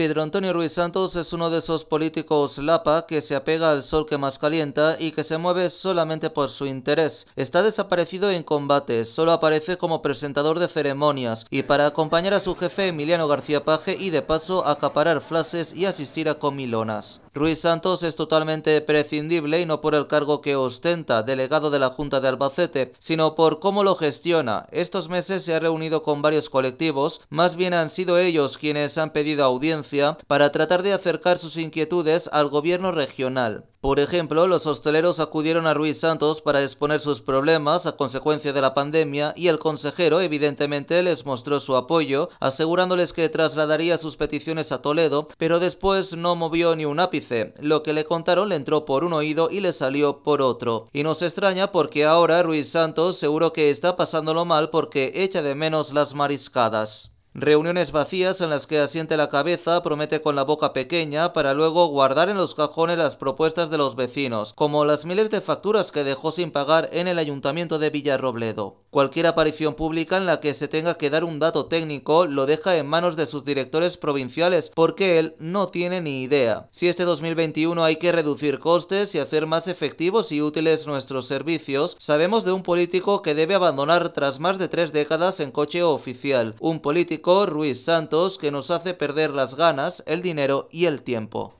Pedro Antonio Ruiz Santos es uno de esos políticos lapa que se apega al sol que más calienta y que se mueve solamente por su interés. Está desaparecido en combates, solo aparece como presentador de ceremonias y para acompañar a su jefe Emiliano García Paje y de paso acaparar flases y asistir a comilonas. Ruiz Santos es totalmente prescindible y no por el cargo que ostenta, delegado de la Junta de Albacete, sino por cómo lo gestiona. Estos meses se ha reunido con varios colectivos, más bien han sido ellos quienes han pedido audiencia para tratar de acercar sus inquietudes al gobierno regional. Por ejemplo, los hosteleros acudieron a Ruiz Santos para exponer sus problemas a consecuencia de la pandemia y el consejero evidentemente les mostró su apoyo, asegurándoles que trasladaría sus peticiones a Toledo, pero después no movió ni un ápice. Lo que le contaron le entró por un oído y le salió por otro. Y nos extraña porque ahora Ruiz Santos seguro que está pasándolo mal porque echa de menos las mariscadas. Reuniones vacías en las que asiente la cabeza, promete con la boca pequeña para luego guardar en los cajones las propuestas de los vecinos, como las miles de facturas que dejó sin pagar en el ayuntamiento de Villarrobledo. Cualquier aparición pública en la que se tenga que dar un dato técnico lo deja en manos de sus directores provinciales porque él no tiene ni idea. Si este 2021 hay que reducir costes y hacer más efectivos y útiles nuestros servicios, sabemos de un político que debe abandonar tras más de tres décadas en coche oficial. Un político, Ruiz Santos, que nos hace perder las ganas, el dinero y el tiempo.